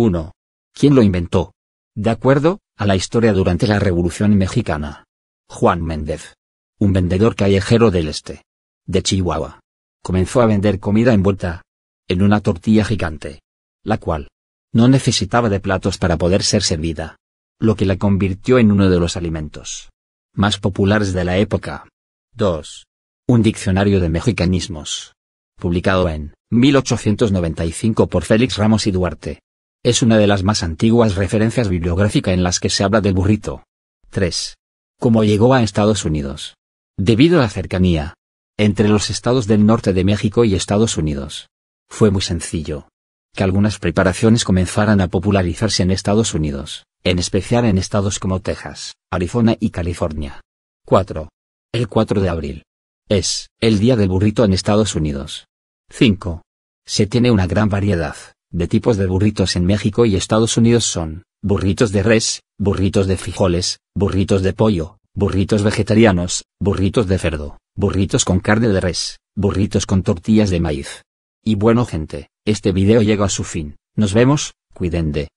1. ¿Quién lo inventó? De acuerdo, a la historia durante la Revolución Mexicana. Juan Méndez. Un vendedor callejero del este. De Chihuahua. Comenzó a vender comida envuelta. En una tortilla gigante. La cual. No necesitaba de platos para poder ser servida. Lo que la convirtió en uno de los alimentos. Más populares de la época. 2. Un diccionario de mexicanismos. Publicado en 1895 por Félix Ramos y Duarte. Es una de las más antiguas referencias bibliográficas en las que se habla del burrito. 3. Cómo llegó a Estados Unidos. Debido a la cercanía entre los estados del norte de México y Estados Unidos, fue muy sencillo que algunas preparaciones comenzaran a popularizarse en Estados Unidos, en especial en estados como Texas, Arizona y California. 4. El 4 de abril. Es el día del burrito en Estados Unidos. 5. Se tiene una gran variedad de tipos de burritos en México y Estados Unidos son, burritos de res, burritos de frijoles, burritos de pollo, burritos vegetarianos, burritos de cerdo, burritos con carne de res, burritos con tortillas de maíz. Y bueno gente, este video llega a su fin, nos vemos, cuiden de.